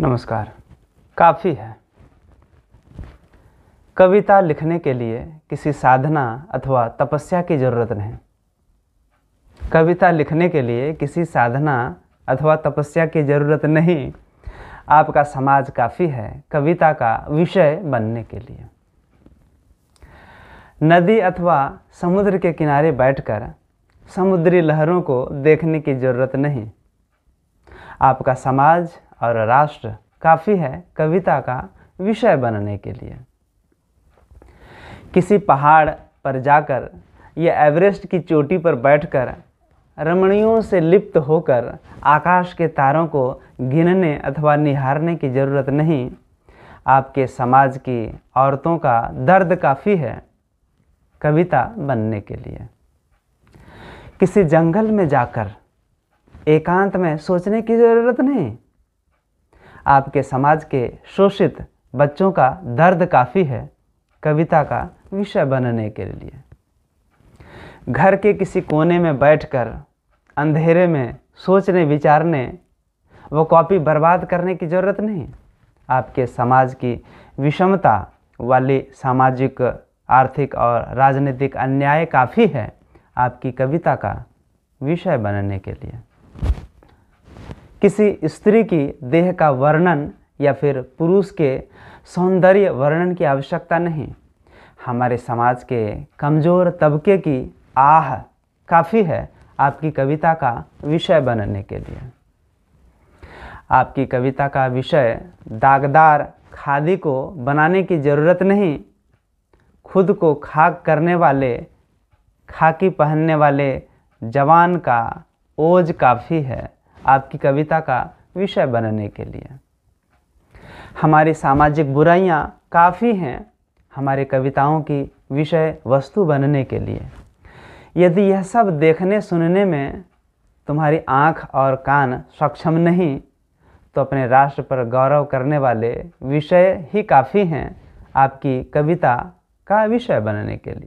नमस्कार काफ़ी है कविता लिखने के लिए किसी साधना अथवा तपस्या की ज़रूरत नहीं कविता लिखने के लिए किसी साधना अथवा तपस्या की ज़रूरत नहीं आपका समाज काफ़ी है कविता का विषय बनने के लिए नदी अथवा समुद्र के किनारे बैठकर समुद्री लहरों को देखने की ज़रूरत नहीं आपका समाज और राष्ट्र काफ़ी है कविता का विषय बनने के लिए किसी पहाड़ पर जाकर या एवरेस्ट की चोटी पर बैठकर रमणियों से लिप्त होकर आकाश के तारों को गिनने अथवा निहारने की ज़रूरत नहीं आपके समाज की औरतों का दर्द काफ़ी है कविता बनने के लिए किसी जंगल में जाकर एकांत में सोचने की ज़रूरत नहीं आपके समाज के शोषित बच्चों का दर्द काफ़ी है कविता का विषय बनने के लिए घर के किसी कोने में बैठकर अंधेरे में सोचने विचारने वो कॉपी बर्बाद करने की ज़रूरत नहीं आपके समाज की विषमता वाली सामाजिक आर्थिक और राजनीतिक अन्याय काफ़ी है आपकी कविता का विषय बनने के लिए किसी स्त्री की देह का वर्णन या फिर पुरुष के सौंदर्य वर्णन की आवश्यकता नहीं हमारे समाज के कमज़ोर तबके की आह काफ़ी है आपकी कविता का विषय बनने के लिए आपकी कविता का विषय दागदार खादी को बनाने की ज़रूरत नहीं खुद को खाक करने वाले खाकी पहनने वाले जवान का ओज काफ़ी है आपकी कविता का विषय बनने के लिए हमारी सामाजिक बुराइयाँ काफ़ी हैं हमारे कविताओं की विषय वस्तु बनने के लिए यदि यह सब देखने सुनने में तुम्हारी आँख और कान सक्षम नहीं तो अपने राष्ट्र पर गौरव करने वाले विषय ही काफ़ी हैं आपकी कविता का विषय बनने के लिए